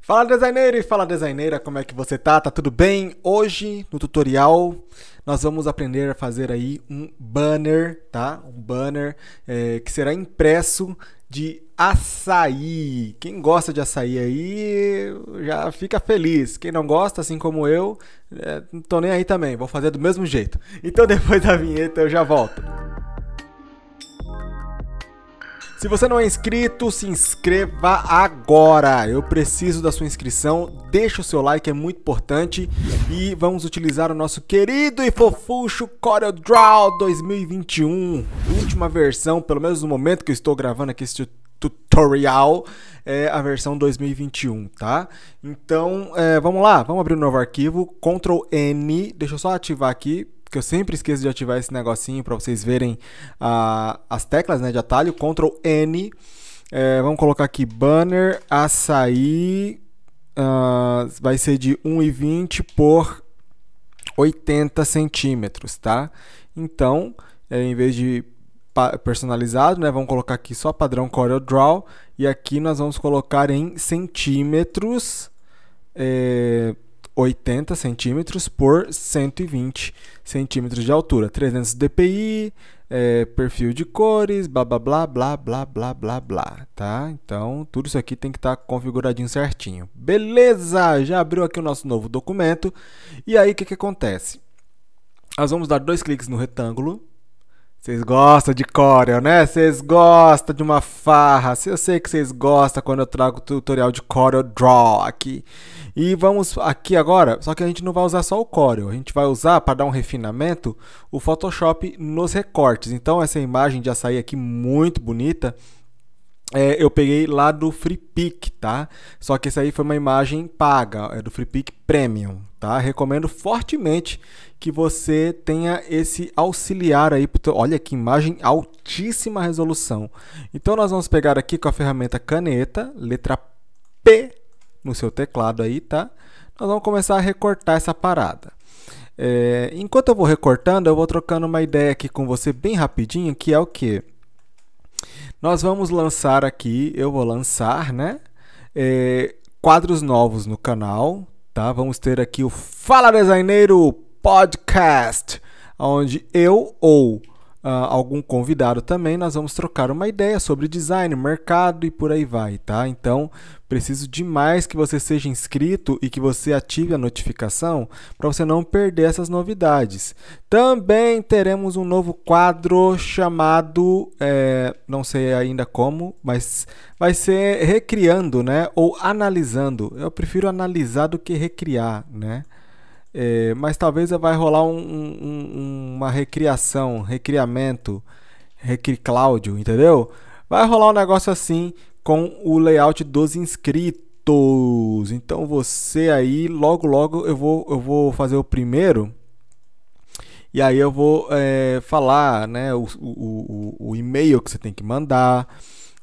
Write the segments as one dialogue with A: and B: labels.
A: Fala designer e fala designeira, como é que você tá? Tá tudo bem? Hoje no tutorial nós vamos aprender a fazer aí um banner, tá? Um banner é, que será impresso de açaí. Quem gosta de açaí aí já fica feliz. Quem não gosta, assim como eu, é, não tô nem aí também. Vou fazer do mesmo jeito. Então depois da vinheta eu já volto. Se você não é inscrito, se inscreva agora. Eu preciso da sua inscrição. Deixa o seu like, é muito importante. E vamos utilizar o nosso querido e fofucho Corel Draw 2021. Última versão, pelo menos no momento que eu estou gravando aqui esse tutorial, é a versão 2021, tá? Então, é, vamos lá. Vamos abrir um novo arquivo. Ctrl N. Deixa eu só ativar aqui porque eu sempre esqueço de ativar esse negocinho para vocês verem as teclas né, de atalho. Ctrl N. É, vamos colocar aqui banner, açaí. Uh, vai ser de 1,20 por 80 centímetros, tá? Então, é, em vez de personalizado, né? Vamos colocar aqui só padrão Corel Draw e aqui nós vamos colocar em centímetros. É, 80 centímetros por 120 centímetros de altura. 300 dpi, é, perfil de cores, blá blá blá blá blá blá blá blá, tá? Então tudo isso aqui tem que estar tá configuradinho certinho. Beleza! Já abriu aqui o nosso novo documento. E aí o que, que acontece? Nós vamos dar dois cliques no retângulo vocês gostam de Corel, né? Vocês gostam de uma farra. Eu sei que vocês gostam quando eu trago tutorial de Corel Draw aqui. E vamos aqui agora, só que a gente não vai usar só o Corel. A gente vai usar, para dar um refinamento, o Photoshop nos recortes. Então essa imagem de açaí aqui muito bonita, é, eu peguei lá do FreePic, tá? Só que essa aí foi uma imagem paga, é do FreePic Premium, Tá? Recomendo fortemente que você tenha esse auxiliar aí. Olha que imagem altíssima resolução. Então nós vamos pegar aqui com a ferramenta caneta, letra P no seu teclado aí, tá? Nós vamos começar a recortar essa parada. É, enquanto eu vou recortando, eu vou trocando uma ideia aqui com você bem rapidinho, que é o que? Nós vamos lançar aqui, eu vou lançar, né? É, quadros novos no canal, tá? Vamos ter aqui o Fala Designeiro Podcast, onde eu ou uh, algum convidado também, nós vamos trocar uma ideia sobre design, mercado e por aí vai, tá? Então, preciso demais que você seja inscrito e que você ative a notificação para você não perder essas novidades. Também teremos um novo quadro chamado, é, não sei ainda como, mas vai ser recriando, né? Ou analisando. Eu prefiro analisar do que recriar, né? É, mas talvez vai rolar um, um, uma recriação, recriamento, recri Cláudio, entendeu? Vai rolar um negócio assim com o layout dos inscritos. Então você aí, logo logo eu vou, eu vou fazer o primeiro. E aí eu vou é, falar né, o, o, o, o e-mail que você tem que mandar,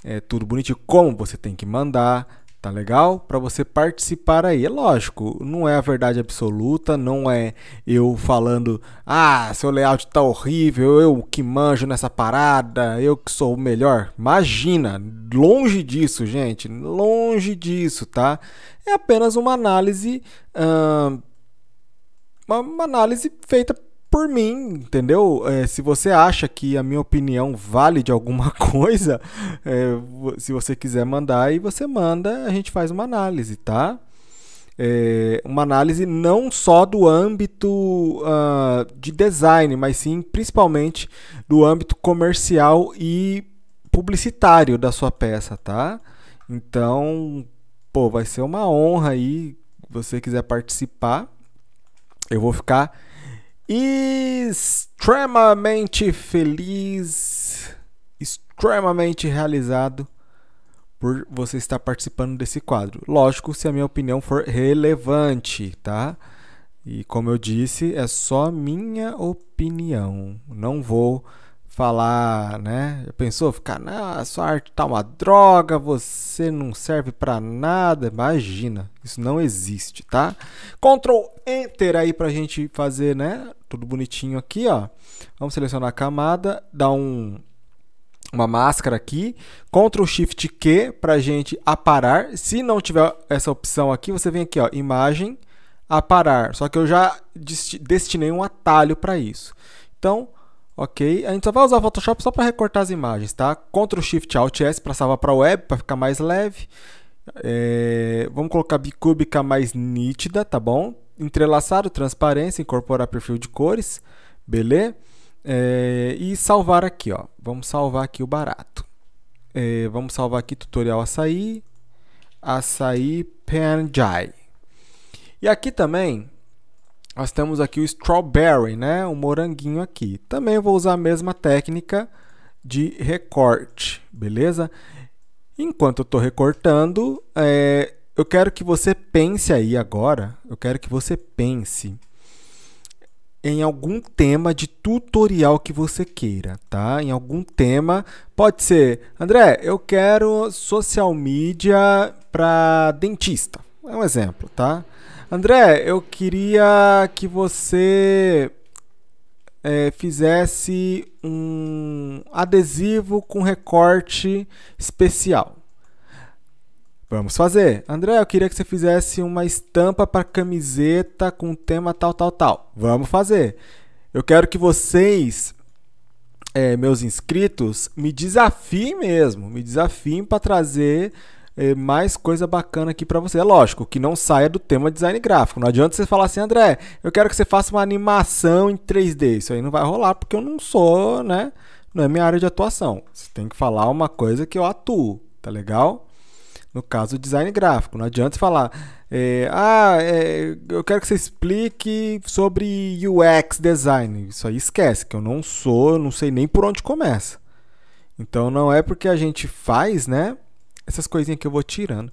A: é, tudo bonitinho, como você tem que mandar. Tá legal? Para você participar aí. É lógico, não é a verdade absoluta, não é eu falando, ah, seu layout tá horrível, eu que manjo nessa parada, eu que sou o melhor. Imagina, longe disso, gente, longe disso, tá? É apenas uma análise. Hum, uma, análise feita por mim, entendeu? É, se você acha que a minha opinião vale de alguma coisa, é, se você quiser mandar, aí você manda, a gente faz uma análise, tá? É, uma análise não só do âmbito uh, de design, mas sim principalmente do âmbito comercial e publicitário da sua peça, tá? Então, pô, vai ser uma honra aí, se você quiser participar. Eu vou ficar extremamente feliz, extremamente realizado por você estar participando desse quadro. Lógico, se a minha opinião for relevante, tá? E como eu disse, é só minha opinião. Não vou falar, né? Já pensou ficar, ah, sua arte tá uma droga, você não serve para nada. Imagina, isso não existe, tá? Ctrl Enter aí pra gente fazer, né? Tudo bonitinho aqui, ó. Vamos selecionar a camada, dar um uma máscara aqui, Ctrl Shift Q pra gente aparar. Se não tiver essa opção aqui, você vem aqui, ó, imagem, aparar. Só que eu já destinei um atalho para isso. Então, Ok, a gente só vai usar o Photoshop só para recortar as imagens, tá? Ctrl Shift Alt S para salvar para web, para ficar mais leve. É... Vamos colocar bicúbica mais nítida, tá bom? o transparência, incorporar perfil de cores, beleza? É... E salvar aqui, ó. Vamos salvar aqui o barato. É... Vamos salvar aqui tutorial açaí, açaí Panjai. E aqui também nós temos aqui o strawberry, né? O moranguinho aqui. Também vou usar a mesma técnica de recorte, beleza? Enquanto eu estou recortando, é, eu quero que você pense aí agora, eu quero que você pense em algum tema de tutorial que você queira, tá? Em algum tema, pode ser, André, eu quero social media para dentista. É um exemplo, tá? André, eu queria que você é, fizesse um adesivo com recorte especial. Vamos fazer. André, eu queria que você fizesse uma estampa para camiseta com tema tal, tal, tal. Vamos fazer. Eu quero que vocês, é, meus inscritos, me desafiem mesmo, me desafiem para trazer é, mais coisa bacana aqui para você. É lógico que não saia do tema design gráfico. Não adianta você falar assim, André, eu quero que você faça uma animação em 3D. Isso aí não vai rolar porque eu não sou, né? Não é minha área de atuação. Você tem que falar uma coisa que eu atuo, tá legal? No caso, design gráfico. Não adianta você falar, é, ah, é, eu quero que você explique sobre UX design. Isso aí esquece, que eu não sou, eu não sei nem por onde começa. Então não é porque a gente faz, né? essas coisinhas que eu vou tirando.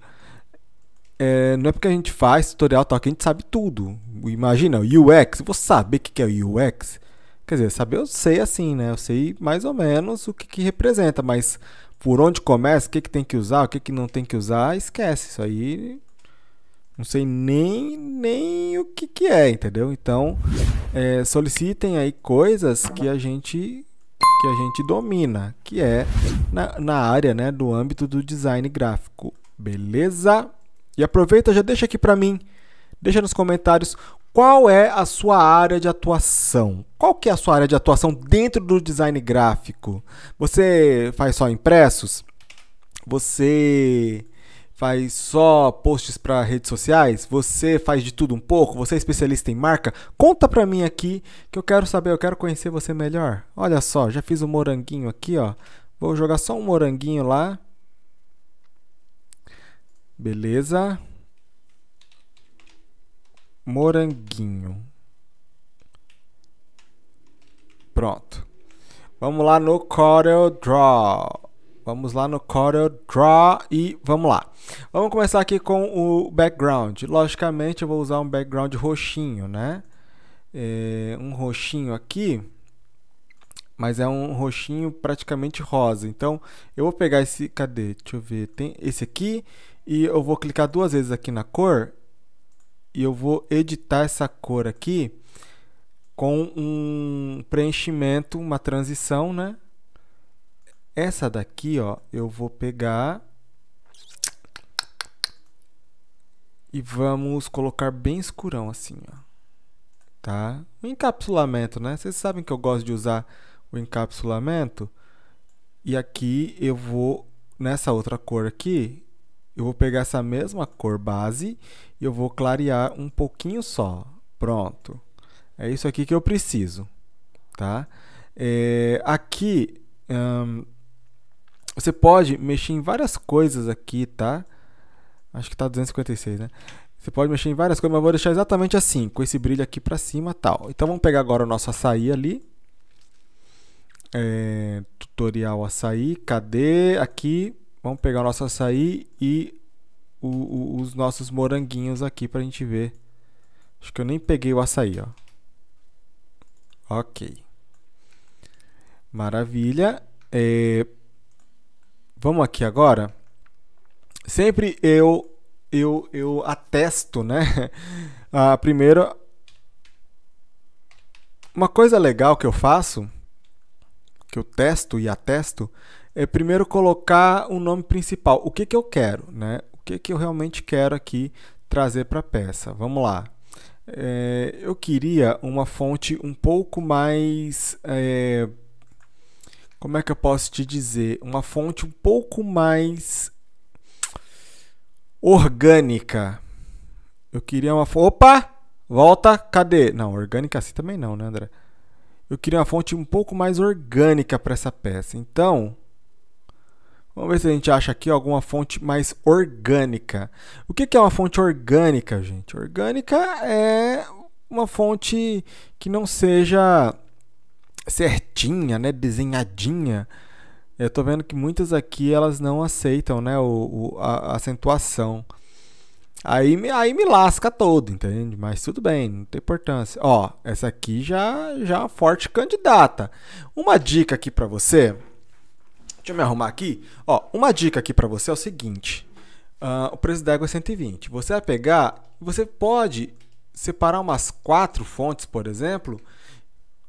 A: É, não é porque a gente faz tutorial tal que a gente sabe tudo. Imagina, UX, vou saber o que é UX. Quer dizer, saber eu sei assim, né? Eu sei mais ou menos o que, que representa, mas por onde começa, o que, que tem que usar, o que, que não tem que usar, esquece. Isso aí não sei nem, nem o que, que é, entendeu? Então, é, solicitem aí coisas que a gente que a gente domina, que é na, na área né, do âmbito do design gráfico. Beleza? E aproveita, já deixa aqui para mim, deixa nos comentários qual é a sua área de atuação. Qual que é a sua área de atuação dentro do design gráfico? Você faz só impressos? Você faz só posts para redes sociais? Você faz de tudo um pouco? Você é especialista em marca? Conta para mim aqui que eu quero saber, eu quero conhecer você melhor. Olha só, já fiz um moranguinho aqui, ó. Vou jogar só um moranguinho lá. Beleza? Moranguinho. Pronto. Vamos lá no Corel Draw. Vamos lá no Corel Draw e vamos lá. Vamos começar aqui com o background. Logicamente eu vou usar um background roxinho, né? É, um roxinho aqui, mas é um roxinho praticamente rosa. Então eu vou pegar esse, cadê? Deixa eu ver, tem esse aqui e eu vou clicar duas vezes aqui na cor e eu vou editar essa cor aqui com um preenchimento, uma transição, né? Essa daqui, ó, eu vou pegar e vamos colocar bem escurão assim, ó. Tá? O encapsulamento, né? Vocês sabem que eu gosto de usar o encapsulamento. E aqui eu vou nessa outra cor aqui, eu vou pegar essa mesma cor base e eu vou clarear um pouquinho só. Pronto. É isso aqui que eu preciso, tá? É, aqui hum, você pode mexer em várias coisas aqui, tá? Acho que tá 256, né? Você pode mexer em várias coisas, mas eu vou deixar exatamente assim, com esse brilho aqui pra cima tal. Então vamos pegar agora o nosso açaí ali. É, tutorial açaí, cadê? Aqui, vamos pegar o nosso açaí e o, o, os nossos moranguinhos aqui pra gente ver. Acho que eu nem peguei o açaí, ó. Ok. Maravilha. É, Vamos aqui agora. Sempre eu eu, eu atesto, né? Ah, primeira uma coisa legal que eu faço, que eu testo e atesto, é primeiro colocar o nome principal. O que, que eu quero, né? O que, que eu realmente quero aqui trazer para a peça. Vamos lá. É, eu queria uma fonte um pouco mais. É, como é que eu posso te dizer? Uma fonte um pouco mais orgânica. Eu queria uma fonte. Opa! Volta, cadê? Não, orgânica assim também não, né, André? Eu queria uma fonte um pouco mais orgânica para essa peça. Então, vamos ver se a gente acha aqui alguma fonte mais orgânica. O que é uma fonte orgânica, gente? Orgânica é uma fonte que não seja certinha, né, desenhadinha. Eu tô vendo que muitas aqui elas não aceitam, né, o, o a, acentuação. Aí me, aí me lasca todo, entende? Mas tudo bem, não tem importância. Ó, essa aqui já já é uma forte candidata. Uma dica aqui para você. Deixa eu me arrumar aqui. Ó, uma dica aqui para você é o seguinte. Uh, o preço da água é 120. Você vai pegar, você pode separar umas quatro fontes, por exemplo,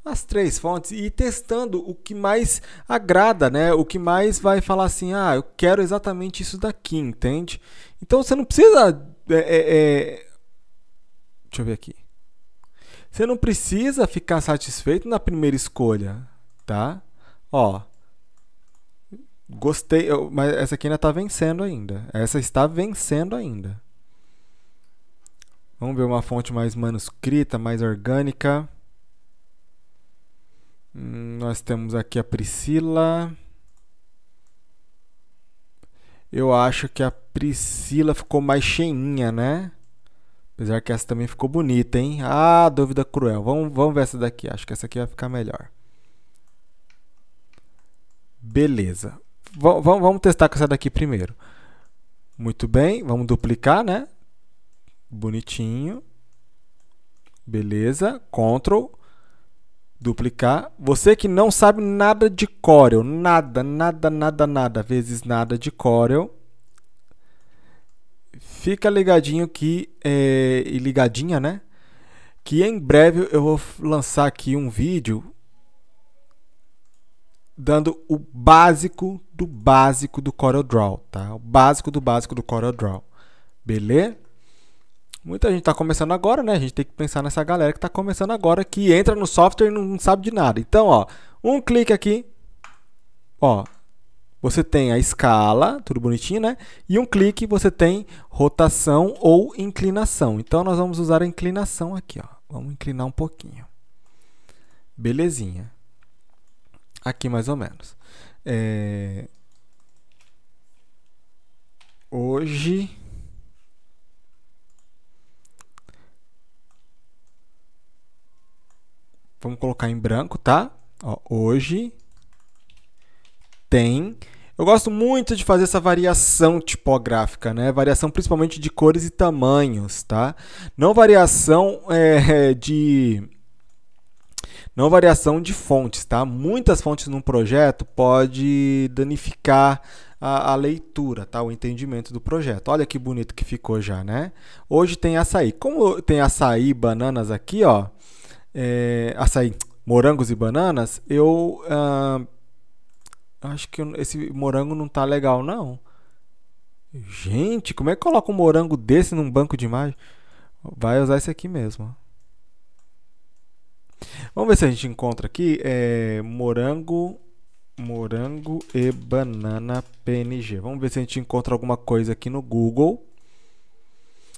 A: as três fontes e testando o que mais agrada, né? O que mais vai falar assim, ah, eu quero exatamente isso daqui, entende? Então você não precisa. É, é, é... Deixa eu ver aqui. Você não precisa ficar satisfeito na primeira escolha, tá? Ó. Gostei, eu, mas essa aqui ainda tá vencendo ainda. Essa está vencendo ainda. Vamos ver uma fonte mais manuscrita, mais orgânica. Nós temos aqui a Priscila. Eu acho que a Priscila ficou mais cheinha, né? Apesar que essa também ficou bonita, hein? Ah, dúvida cruel. Vamos, vamos ver essa daqui. Acho que essa aqui vai ficar melhor. Beleza. V vamos testar com essa daqui primeiro. Muito bem. Vamos duplicar, né? Bonitinho. Beleza. Ctrl duplicar. Você que não sabe nada de Corel, nada, nada, nada, nada, vezes nada de Corel, fica ligadinho que é, e ligadinha, né? Que em breve eu vou lançar aqui um vídeo dando o básico do básico do Corel Draw, tá? O básico do básico do Corel Draw. Beleza? Muita gente está começando agora, né? A gente tem que pensar nessa galera que está começando agora, que entra no software e não sabe de nada. Então, ó, um clique aqui, ó, você tem a escala, tudo bonitinho, né? E um clique você tem rotação ou inclinação. Então, nós vamos usar a inclinação aqui, ó. Vamos inclinar um pouquinho. Belezinha. Aqui, mais ou menos. É... Hoje Vamos colocar em branco, tá? Ó, hoje tem. Eu gosto muito de fazer essa variação tipográfica, né? Variação principalmente de cores e tamanhos, tá? Não variação é, de não variação de fontes, tá? Muitas fontes num projeto pode danificar a, a, leitura, tá? O entendimento do projeto. Olha que bonito que ficou já, né? Hoje tem açaí. Como tem açaí e bananas aqui, ó, é, açaí, morangos e bananas, eu ah, acho que esse morango não tá legal não. Gente, como é que coloca um morango desse num banco de imagem? Vai usar esse aqui mesmo. Vamos ver se a gente encontra aqui é, morango, morango e banana PNG. Vamos ver se a gente encontra alguma coisa aqui no Google.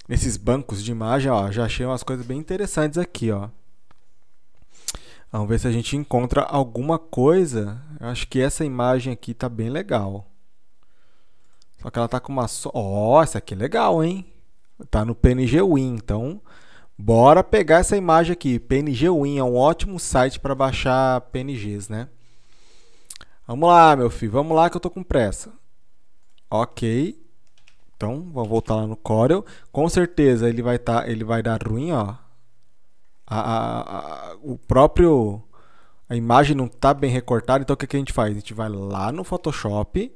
A: Nesses bancos de imagem, ó, já achei umas coisas bem interessantes aqui, ó. Vamos ver se a gente encontra alguma coisa. Eu acho que essa imagem aqui tá bem legal. Só que ela tá com uma... So... Oh, essa aqui é legal, hein? Tá no PNG Win, então... Bora pegar essa imagem aqui. PNG Win é um ótimo site para baixar PNGs, né? Vamos lá, meu filho. Vamos lá que eu tô com pressa. Ok. Então, vou voltar lá no Corel. Com certeza ele vai, tá, ele vai dar ruim, ó a, a, o próprio a imagem não está bem recortada, então o que, que, a gente faz? A gente vai lá no Photoshop.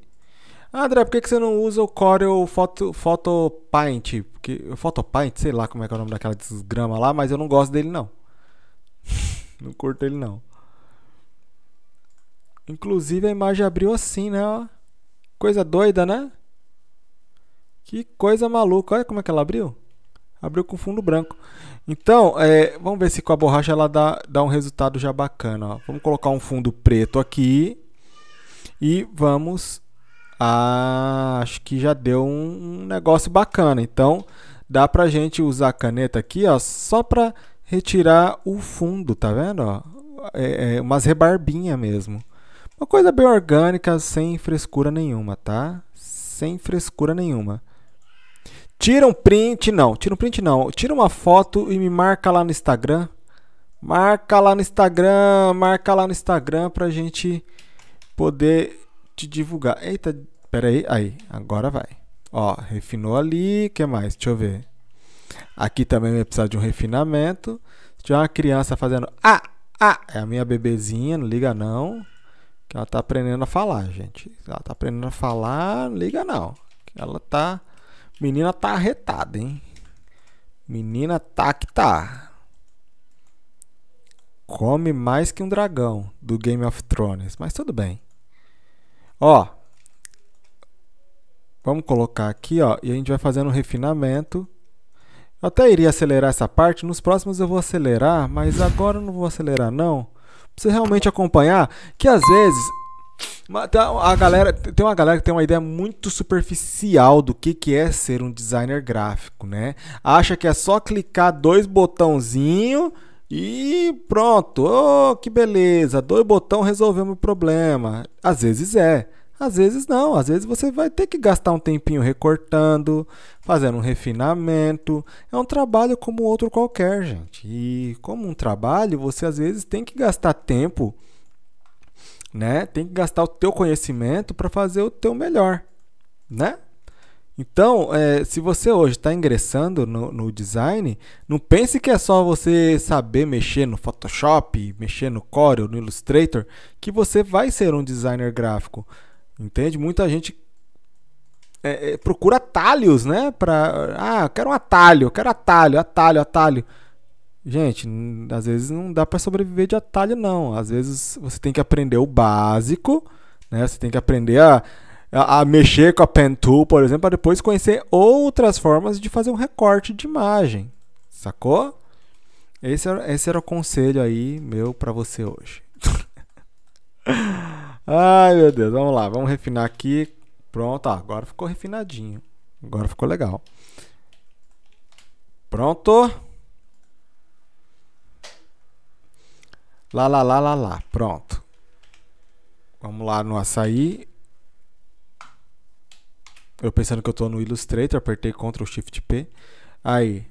A: Ah, André, por que, que você não usa o Corel Photo, Photo Paint? Porque o Photo Paint, sei lá como é que é o nome daquela desgrama lá, mas eu não gosto dele não. não curto ele não. Inclusive a imagem abriu assim, né? Coisa doida, né? Que coisa maluca. Olha como é que ela abriu abriu com fundo branco. Então, é, vamos ver se com a borracha ela dá, dá um resultado já bacana. Ó. Vamos colocar um fundo preto aqui e vamos... Ah, acho que já deu um, negócio bacana. Então, dá pra gente usar a caneta aqui, ó, só pra retirar o fundo, tá vendo? Ó, é, é umas rebarbinhas mesmo. Uma coisa bem orgânica, sem frescura nenhuma, tá? Sem frescura nenhuma. Tira um print, não. Tira um print, não. Tira uma foto e me marca lá no Instagram. Marca lá no Instagram, marca lá no Instagram pra gente poder te divulgar. Eita, pera aí, aí, agora vai. Ó, refinou ali, que mais? Deixa eu ver. Aqui também vai precisar de um refinamento. Se tiver uma criança fazendo ah, ah, é a minha bebezinha, não liga não. Que ela tá aprendendo a falar, gente. Ela tá aprendendo a falar, não liga não. Ela tá Menina tá arretada, hein? Menina tá que tá. Come mais que um dragão do Game of Thrones, mas tudo bem. Ó. Vamos colocar aqui, ó, e a gente vai fazendo um refinamento. Eu até iria acelerar essa parte, nos próximos eu vou acelerar, mas agora eu não vou acelerar não. Pra você realmente acompanhar que às vezes a galera, tem uma galera que tem uma ideia muito superficial do que, que é ser um designer gráfico, né? Acha que é só clicar dois botãozinhos e pronto. Oh, que beleza! Dois botão resolveu meu problema. Às vezes é, às vezes não, às vezes você vai ter que gastar um tempinho recortando, fazendo um refinamento. É um trabalho como outro qualquer, gente. E como um trabalho, você às vezes tem que gastar tempo né? Tem que gastar o teu conhecimento para fazer o teu melhor, né? Então, é, se você hoje está ingressando no, no, design, não pense que é só você saber mexer no Photoshop, mexer no Corel, no Illustrator, que você vai ser um designer gráfico. Entende? Muita gente é, é, procura atalhos, né? Pra, ah, eu quero um atalho, eu quero atalho, atalho, atalho. Gente, às vezes não dá para sobreviver de atalho, não. Às vezes você tem que aprender o básico, né? Você tem que aprender a, a, a mexer com a Pen Tool, por exemplo, para depois conhecer outras formas de fazer um recorte de imagem. Sacou? Esse era, esse era o conselho aí meu para você hoje. Ai, meu Deus, vamos lá, vamos refinar aqui. Pronto, ó, agora ficou refinadinho. Agora ficou legal. Pronto. Lá, lá, lá, lá, lá. Pronto. Vamos lá no açaí. Eu pensando que eu tô no Illustrator, apertei Ctrl Shift P. Aí.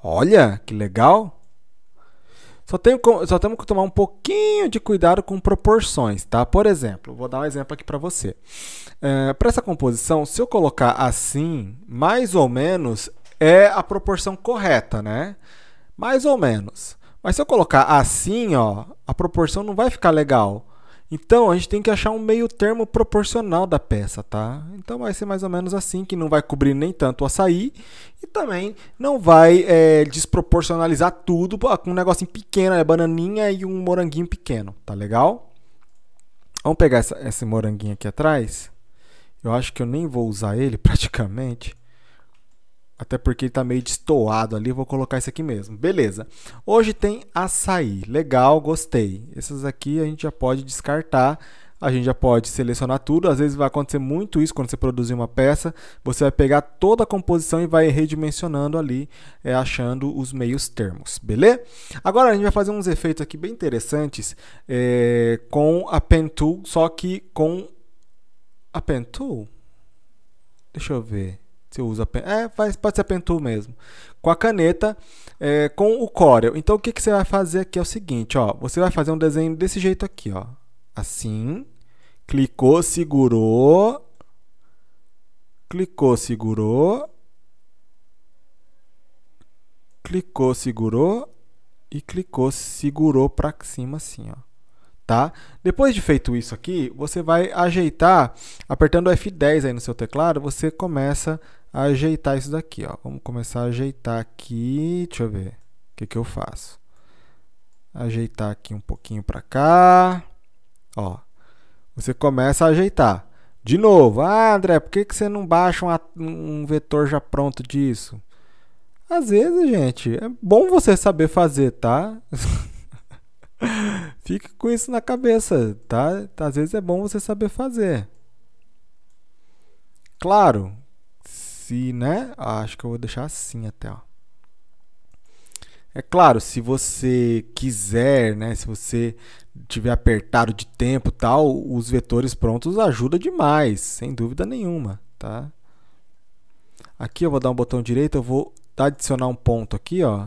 A: Olha, que legal. Só, tenho, só temos que tomar um pouquinho de cuidado com proporções, tá? Por exemplo, vou dar um exemplo aqui para você. É, para essa composição, se eu colocar assim, mais ou menos é a proporção correta, né? Mais ou menos. Mas se eu colocar assim, ó, a proporção não vai ficar legal. Então, a gente tem que achar um meio termo proporcional da peça, tá? Então, vai ser mais ou menos assim, que não vai cobrir nem tanto o açaí e também não vai é, desproporcionalizar tudo com um negocinho pequeno, né? bananinha e um moranguinho pequeno, tá legal? Vamos pegar essa, esse moranguinho aqui atrás. Eu acho que eu nem vou usar ele praticamente. Até porque ele tá meio destoado ali, vou colocar isso aqui mesmo. Beleza. Hoje tem açaí. Legal, gostei. Essas aqui a gente já pode descartar. A gente já pode selecionar tudo. Às vezes vai acontecer muito isso quando você produzir uma peça. Você vai pegar toda a composição e vai redimensionando ali, é, achando os meios termos. Beleza? Agora a gente vai fazer uns efeitos aqui bem interessantes é, com a Pen Tool, só que com a Pen Tool. Deixa eu ver. Você usa pen... É, faz, pode ser a Pentool mesmo. Com a caneta, é, com o Corel. Então, o que, que você vai fazer aqui é o seguinte, ó. Você vai fazer um desenho desse jeito aqui, ó. Assim. Clicou, segurou. Clicou, segurou. Clicou, segurou. E clicou, segurou para cima assim, ó tá? Depois de feito isso aqui, você vai ajeitar, apertando F10 aí no seu teclado, você começa ajeitar isso daqui, ó. Vamos começar a ajeitar aqui, deixa eu ver o que, que eu faço. Ajeitar aqui um pouquinho para cá, ó. Você começa a ajeitar. De novo, ah, André, por que, que você não baixa um, um vetor já pronto disso? Às vezes, gente, é bom você saber fazer, tá? Fique com isso na cabeça, tá? Às vezes é bom você saber fazer. Claro, se, né? Ah, acho que eu vou deixar assim até, ó. É claro, se você quiser, né, se você tiver apertado de tempo, tal, os vetores prontos ajuda demais, sem dúvida nenhuma, tá? Aqui eu vou dar um botão direito, eu vou adicionar um ponto aqui, ó,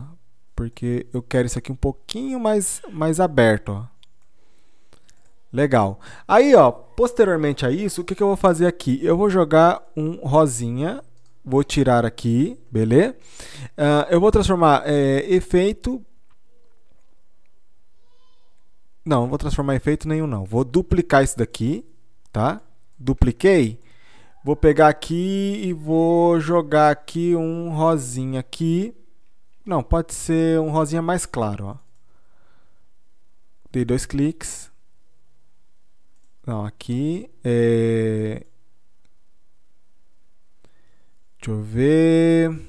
A: porque eu quero isso aqui um pouquinho mais mais aberto, ó. Legal. Aí, ó, posteriormente a isso, o que, que eu vou fazer aqui? Eu vou jogar um rosinha Vou tirar aqui, beleza? Uh, eu vou transformar é, efeito. Não, não vou transformar efeito nenhum, não. Vou duplicar isso daqui, tá? Dupliquei. Vou pegar aqui e vou jogar aqui um rosinha aqui. Não, pode ser um rosinha mais claro, ó. Dei dois cliques. Não, aqui é Deixa eu ver.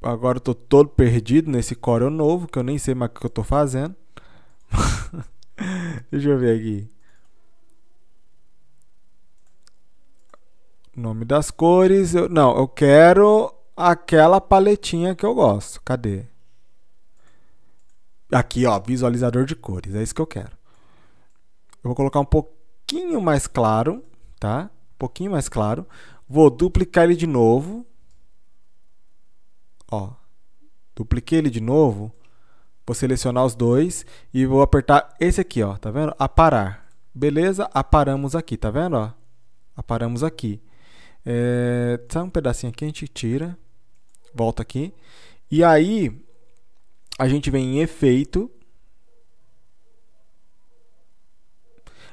A: Agora eu tô todo perdido nesse Corel novo, que eu nem sei mais o que eu tô fazendo. Deixa eu ver aqui. Nome das cores. Eu, não, eu quero aquela paletinha que eu gosto. Cadê? Aqui, ó, visualizador de cores. É isso que eu quero. Eu vou colocar um pouco pouquinho mais claro, tá? Um pouquinho mais claro. Vou duplicar ele de novo. Ó, dupliquei ele de novo. Vou selecionar os dois e vou apertar esse aqui, ó, tá vendo? Aparar. Beleza? Aparamos aqui, tá vendo, ó? Aparamos aqui. É, Só um pedacinho aqui, a gente tira. Volta aqui. E aí, a gente vem em efeito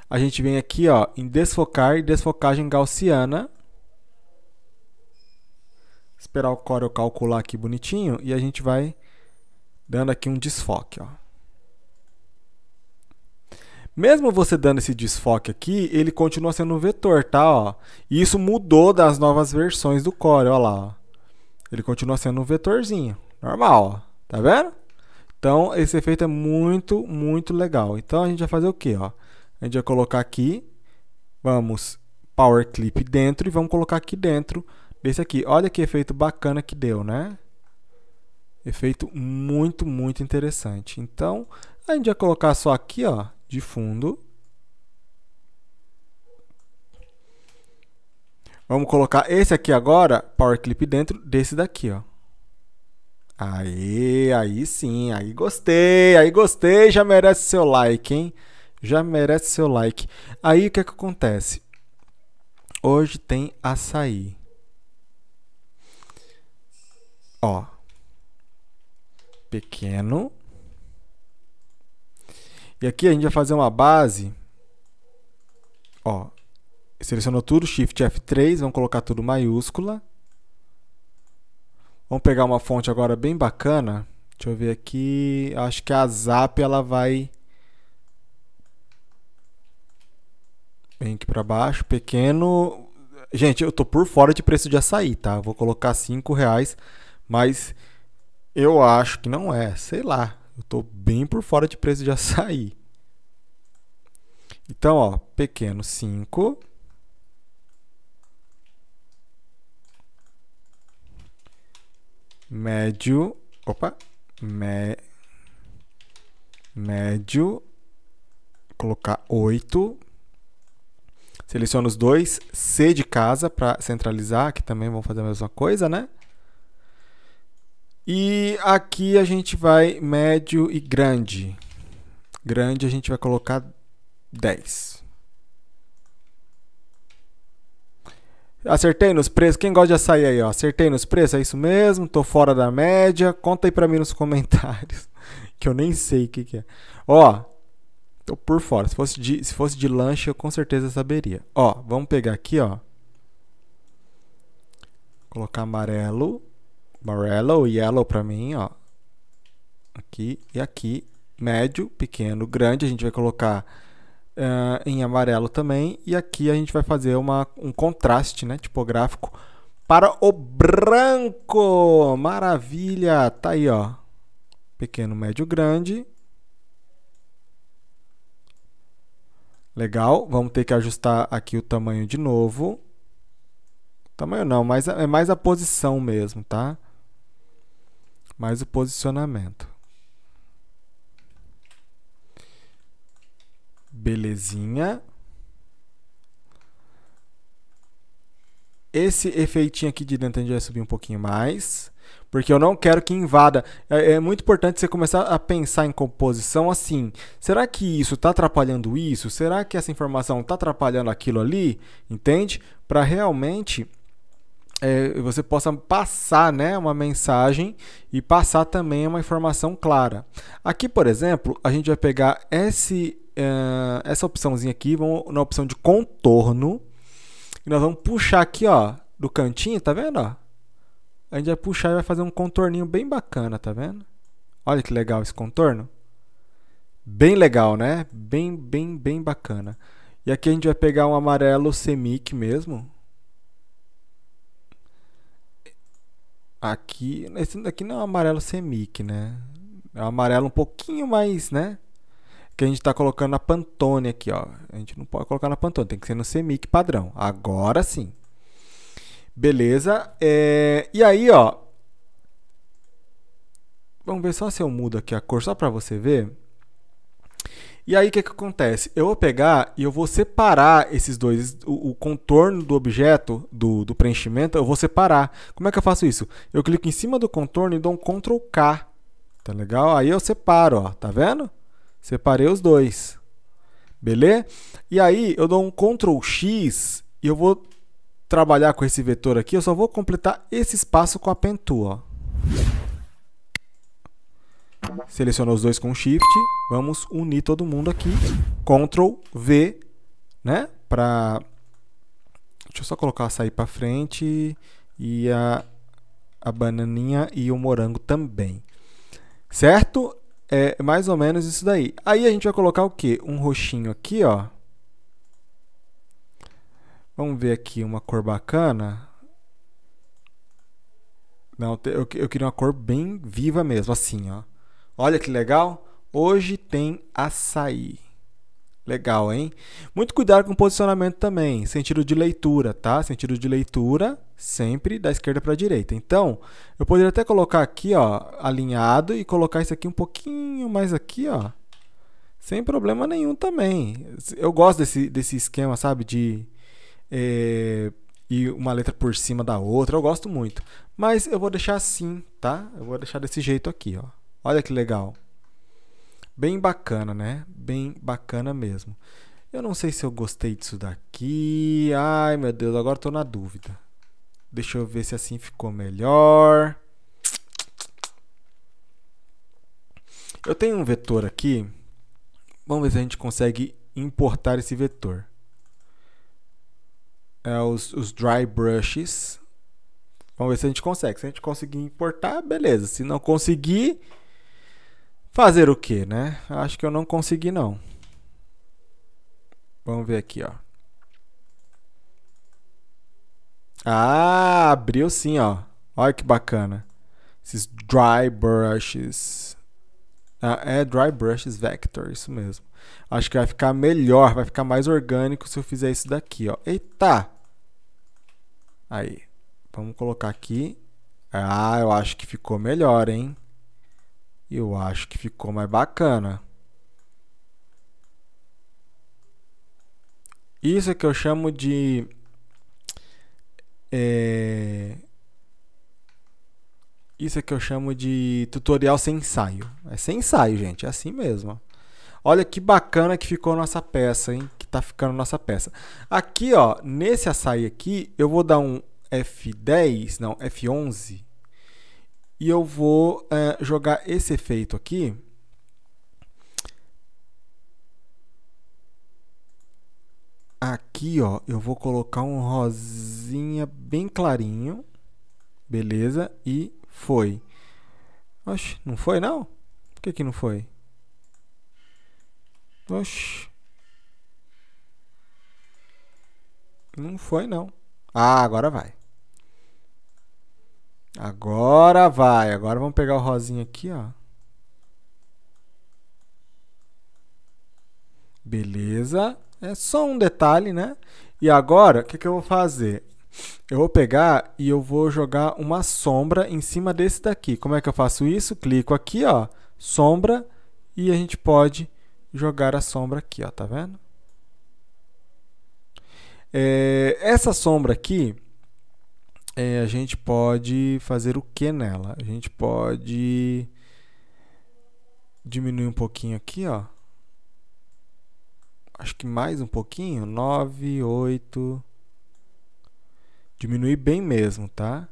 A: a gente vem aqui ó, em desfocar e desfocagem gaussiana. Esperar o Corel calcular aqui bonitinho e a gente vai dando aqui um desfoque. Ó. Mesmo você dando esse desfoque aqui, ele continua sendo um vetor, tá? Ó. E isso mudou das novas versões do Corel, ó lá. Ó. Ele continua sendo um vetorzinho, normal, ó. tá vendo? Então, esse efeito é muito, muito legal. Então, a gente vai fazer o quê, ó? A gente vai colocar aqui. Vamos Power Clip dentro e vamos colocar aqui dentro desse aqui. Olha que efeito bacana que deu, né? Efeito muito, muito interessante. Então, a gente vai colocar só aqui, ó, de fundo. Vamos colocar esse aqui agora, Power Clip dentro desse daqui, ó. Aí, aí sim, aí gostei, aí gostei, já merece seu like, hein? já merece seu like. Aí o que, é que acontece? Hoje tem açaí. Ó. Pequeno. E aqui a gente vai fazer uma base. Ó. Selecionou tudo, Shift F3, vamos colocar tudo maiúscula. Vamos pegar uma fonte agora bem bacana. Deixa eu ver aqui. Acho que a Zap ela vai Bem aqui para baixo, pequeno. Gente, eu tô por fora de preço de açaí, tá? Vou colocar 5 reais, mas eu acho que não é, sei lá. Eu tô bem por fora de preço de açaí. Então, ó, pequeno 5. Médio, opa, me, médio, colocar 8. Seleciono os dois, C de casa para centralizar, que também vão fazer a mesma coisa, né? E aqui a gente vai médio e grande. Grande a gente vai colocar 10. Acertei nos preços. Quem gosta de açaí aí, ó? Acertei nos preços, é isso mesmo? Tô fora da média. Conta aí para mim nos comentários, que eu nem sei o que, que é. Ó, Tô então, por fora. Se fosse de, se fosse de lanche, eu com certeza saberia. Ó, vamos pegar aqui, ó. Colocar amarelo. Amarelo ou yellow pra mim, ó. Aqui e aqui. Médio, pequeno, grande. A gente vai colocar uh, em amarelo também. E aqui a gente vai fazer uma, um contraste né, tipográfico para o branco. Maravilha! Tá aí, ó. Pequeno, médio, grande Legal, vamos ter que ajustar aqui o tamanho de novo. Tamanho não, mas é mais a posição mesmo, tá? Mais o posicionamento. Belezinha. Esse efeitinho aqui de dentro a gente vai subir um pouquinho mais porque eu não quero que invada. É, é, muito importante você começar a pensar em composição assim. Será que isso está atrapalhando isso? Será que essa informação está atrapalhando aquilo ali? Entende? Para realmente é, você possa passar né, uma mensagem e passar também uma informação clara. Aqui, por exemplo, a gente vai pegar esse, uh, essa opçãozinha aqui, vamos na opção de contorno, e nós vamos puxar aqui ó, do cantinho, tá vendo? Ó? a gente vai puxar e vai fazer um contorninho bem bacana, tá vendo? Olha que legal esse contorno. Bem legal, né? Bem, bem, bem bacana. E aqui a gente vai pegar um amarelo semic mesmo. Aqui, esse daqui não é um amarelo semic, né? É um amarelo um pouquinho mais, né? Que a gente está colocando na Pantone aqui, ó. A gente não pode colocar na Pantone, tem que ser no semic padrão. Agora sim. Beleza. É... E aí, ó. Vamos ver só se eu mudo aqui a cor, só para você ver. E aí, o que, que acontece? Eu vou pegar e eu vou separar esses dois, o, o contorno do objeto, do, do, preenchimento, eu vou separar. Como é que eu faço isso? Eu clico em cima do contorno e dou um Ctrl K, tá legal? Aí eu separo, ó, tá vendo? Separei os dois, beleza? E aí, eu dou um Ctrl X e eu vou trabalhar com esse vetor aqui, eu só vou completar esse espaço com a pentua. Selecionou os dois com Shift. Vamos unir todo mundo aqui. Ctrl V, né? Para, Deixa eu só colocar açaí para frente e a, a bananinha e o morango também. Certo? É mais ou menos isso daí. Aí a gente vai colocar o quê? Um roxinho aqui, ó. Vamos ver aqui uma cor bacana. Não, eu, eu queria uma cor bem viva mesmo, assim, ó. Olha que legal. Hoje tem açaí. Legal, hein? Muito cuidado com o posicionamento também, sentido de leitura, tá? Sentido de leitura sempre da esquerda para a direita. Então, eu poderia até colocar aqui, ó, alinhado e colocar isso aqui um pouquinho mais aqui, ó. Sem problema nenhum também. Eu gosto desse, desse esquema, sabe, de é, e uma letra por cima da outra, eu gosto muito. Mas eu vou deixar assim, tá? Eu vou deixar desse jeito aqui, ó. Olha que legal. Bem bacana, né? Bem bacana mesmo. Eu não sei se eu gostei disso daqui. Ai, meu Deus, agora estou na dúvida. Deixa eu ver se assim ficou melhor. Eu tenho um vetor aqui. Vamos ver se a gente consegue importar esse vetor é, os, os dry brushes. Vamos ver se a gente consegue. Se a gente conseguir importar, beleza. Se não conseguir, fazer o que, né? Acho que eu não consegui, não. Vamos ver aqui, ó. Ah, abriu sim, ó. Olha que bacana. Esses dry brushes. Ah, é dry brushes vector, isso mesmo. Acho que vai ficar melhor, vai ficar mais orgânico se eu fizer isso daqui, ó. Eita! Aí, vamos colocar aqui. Ah, eu acho que ficou melhor, hein? Eu acho que ficou mais bacana. Isso é que eu chamo de... É, isso é que eu chamo de tutorial sem ensaio. É sem ensaio, gente. É assim mesmo. Olha que bacana que ficou a nossa peça, hein? Que tá ficando a nossa peça. Aqui, ó, nesse açaí aqui, eu vou dar um F10, não, F11. E eu vou é, jogar esse efeito aqui. Aqui, ó, eu vou colocar um rosinha bem clarinho. Beleza? E foi. Oxe, não foi não? Por que, que não foi? Oxi. Não foi, não. Ah, agora vai. Agora vai. Agora vamos pegar o rosinho aqui, ó. Beleza. É só um detalhe, né? E agora, o que, que eu vou fazer? Eu vou pegar e eu vou jogar uma sombra em cima desse daqui. Como é que eu faço isso? Clico aqui, ó, sombra, e a gente pode jogar a sombra aqui, ó, tá vendo? É, essa sombra aqui, é, a gente pode fazer o que nela? A gente pode diminuir um pouquinho aqui, ó. Acho que mais um pouquinho, 9, 8. Diminuir bem mesmo, tá?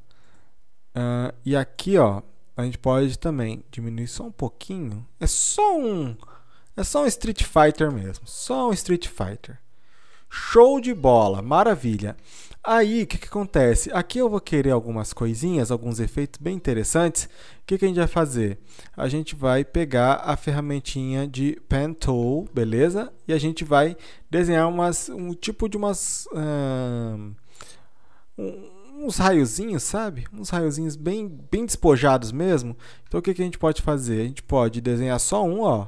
A: Uh, e aqui, ó, a gente pode também diminuir só um pouquinho. É só um é só um Street Fighter mesmo. Só um Street Fighter. Show de bola, maravilha. Aí, o que, que, acontece? Aqui eu vou querer algumas coisinhas, alguns efeitos bem interessantes. O que, que, a gente vai fazer? A gente vai pegar a ferramentinha de Pen Tool, beleza? E a gente vai desenhar umas, um tipo de umas... uns raiozinhos, sabe? Uns raiozinhos bem, bem despojados mesmo. Então, o que, que a gente pode fazer? A gente pode desenhar só um, ó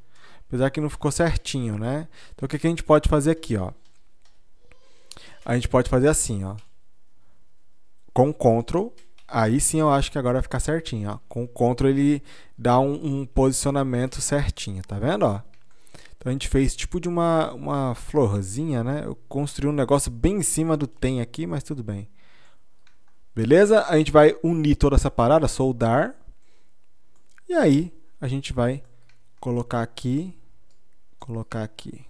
A: apesar que não ficou certinho, né? Então o que, que a gente pode fazer aqui, ó? A gente pode fazer assim, ó. Com Ctrl, aí sim eu acho que agora vai ficar certinho, ó. Com Ctrl ele dá um, um posicionamento certinho, tá vendo, ó? Então a gente fez tipo de uma, uma florzinha, né? Eu construí um negócio bem em cima do tem aqui, mas tudo bem. Beleza? A gente vai unir toda essa parada, soldar. E aí a gente vai colocar aqui colocar aqui.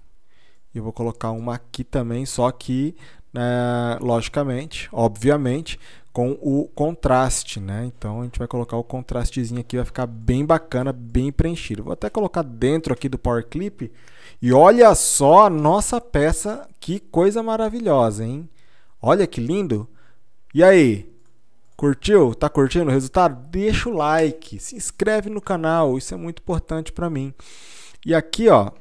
A: Eu vou colocar uma aqui também, só que, né, logicamente, obviamente, com o contraste, né? Então a gente vai colocar o contrastezinho aqui, vai ficar bem bacana, bem preenchido. Vou até colocar dentro aqui do Power Clip e olha só a nossa peça, que coisa maravilhosa, hein? Olha que lindo! E aí? Curtiu? Tá curtindo o resultado? Deixa o like, se inscreve no canal, isso é muito importante para mim. E aqui, ó,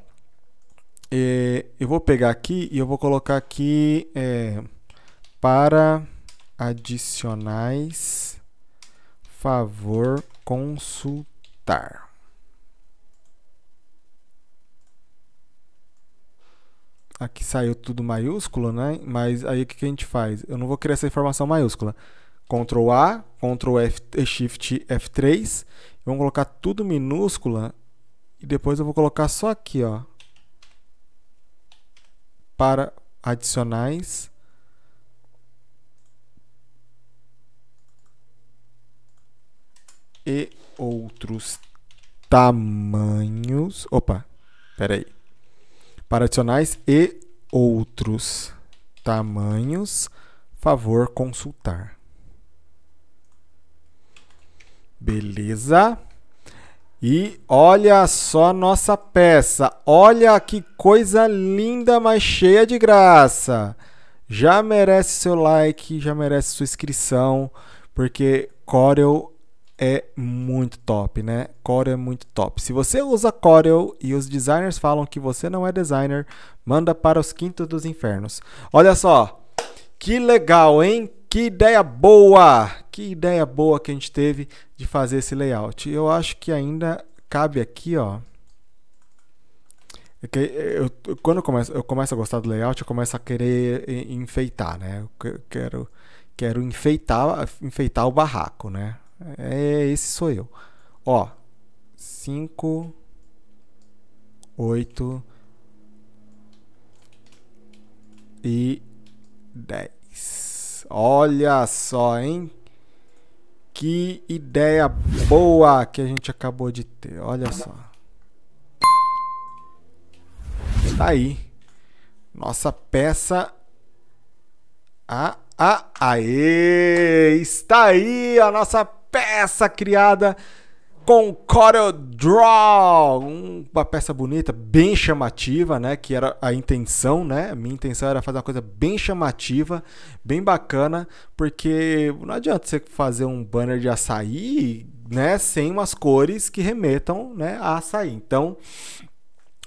A: é, eu vou pegar aqui e eu vou colocar aqui é, para adicionais, favor consultar. Aqui saiu tudo maiúsculo, né? Mas aí o que, a gente faz? Eu não vou criar essa informação maiúscula. Ctrl A, Ctrl F, eh, Shift F3. Vamos colocar tudo minúscula. E depois eu vou colocar só aqui, ó para adicionais. E outros tamanhos. Opa, peraí. Para adicionais e outros tamanhos, favor consultar. Beleza? E olha só nossa peça. Olha que coisa linda, mas cheia de graça. Já merece seu like, já merece sua inscrição, porque Corel é muito top, né? Corel é muito top. Se você usa Corel e os designers falam que você não é designer, manda para os quintos dos infernos. Olha só, que legal, hein? Que ideia boa! Que ideia boa que a gente teve de fazer esse layout. Eu acho que ainda cabe aqui, ó. É eu, eu, quando eu começo, eu começo a gostar do layout, eu começo a querer enfeitar, né? Eu quero, quero enfeitar, enfeitar o barraco, né? É, esse sou eu. Ó, 5, 8 e 10. Olha só, hein? Que ideia boa que a gente acabou de ter. Olha só. Tá aí. Nossa peça. Ah, ah, aê! Está aí a nossa peça criada com Corel Draw, uma peça bonita, bem chamativa, né? Que era a intenção, né? minha intenção era fazer uma coisa bem chamativa, bem bacana, porque não adianta você fazer um banner de açaí, né? Sem umas cores que remetam, né? A açaí. Então,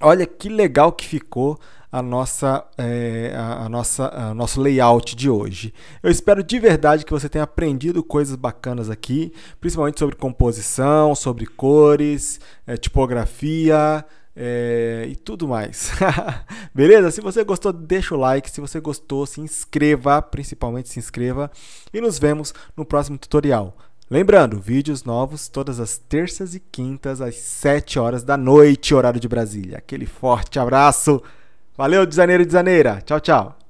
A: olha que legal que ficou a nossa, é, a, a nossa, a nosso layout de hoje. Eu espero de verdade que você tenha aprendido coisas bacanas aqui, principalmente sobre composição, sobre cores, é, tipografia. É, e tudo mais. Beleza? Se você gostou, deixa o like. Se você gostou, se inscreva, principalmente se inscreva. E nos vemos no próximo tutorial. Lembrando, vídeos novos todas as terças e quintas às 7 horas da noite, horário de Brasília. Aquele forte abraço! Valeu, desaneiro e desaneira. Tchau, tchau.